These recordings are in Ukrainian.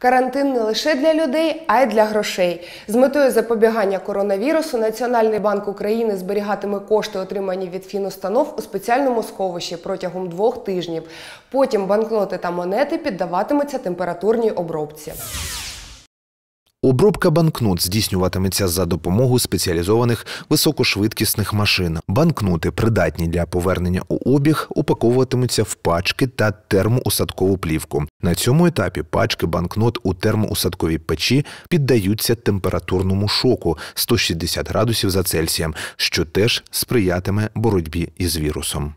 Карантин не лише для людей, а й для грошей. З метою запобігання коронавірусу Національний банк України зберігатиме кошти, отримані від фінустанов, у спеціальному сховищі протягом двох тижнів. Потім банкноти та монети піддаватимуться температурній обробці. Обробка банкнот здійснюватиметься за допомогою спеціалізованих високошвидкісних машин. Банкноти, придатні для повернення у обіг, упаковуватимуться в пачки та термоусадкову плівку. На цьому етапі пачки банкнот у термоусадковій печі піддаються температурному шоку 160 градусів за Цельсієм, що теж сприятиме боротьбі із вірусом.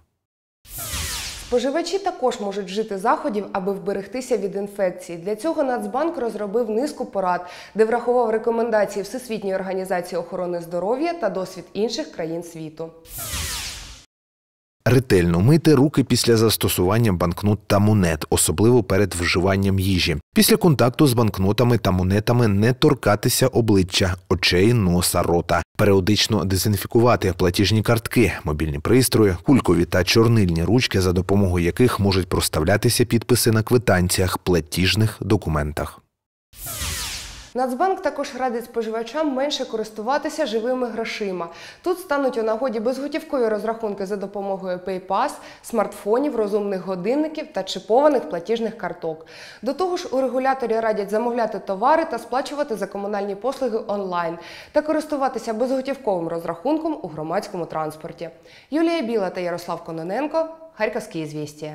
Споживачі також можуть вжити заходів, аби вберегтися від інфекції. Для цього Нацбанк розробив низку порад, де врахував рекомендації Всесвітньої організації охорони здоров'я та досвід інших країн світу. Ретельно мити руки після застосування банкнот та монет, особливо перед вживанням їжі. Після контакту з банкнотами та монетами не торкатися обличчя, очей, носа, рота, періодично дезінфікувати платіжні картки, мобільні пристрої, кулькові та чорнильні ручки, за допомогою яких можуть проставлятися підписи на квитанціях, платіжних документах. Нацбанк також радить споживачам менше користуватися живими грошима. Тут стануть у нагоді безготівкові розрахунки за допомогою PayPass, смартфонів, розумних годинників та чипованих платіжних карток. До того ж, у регуляторі радять замовляти товари та сплачувати за комунальні послуги онлайн та користуватися безготівковим розрахунком у громадському транспорті. Юлія Біла та Ярослав Кононенко Харківські звісті.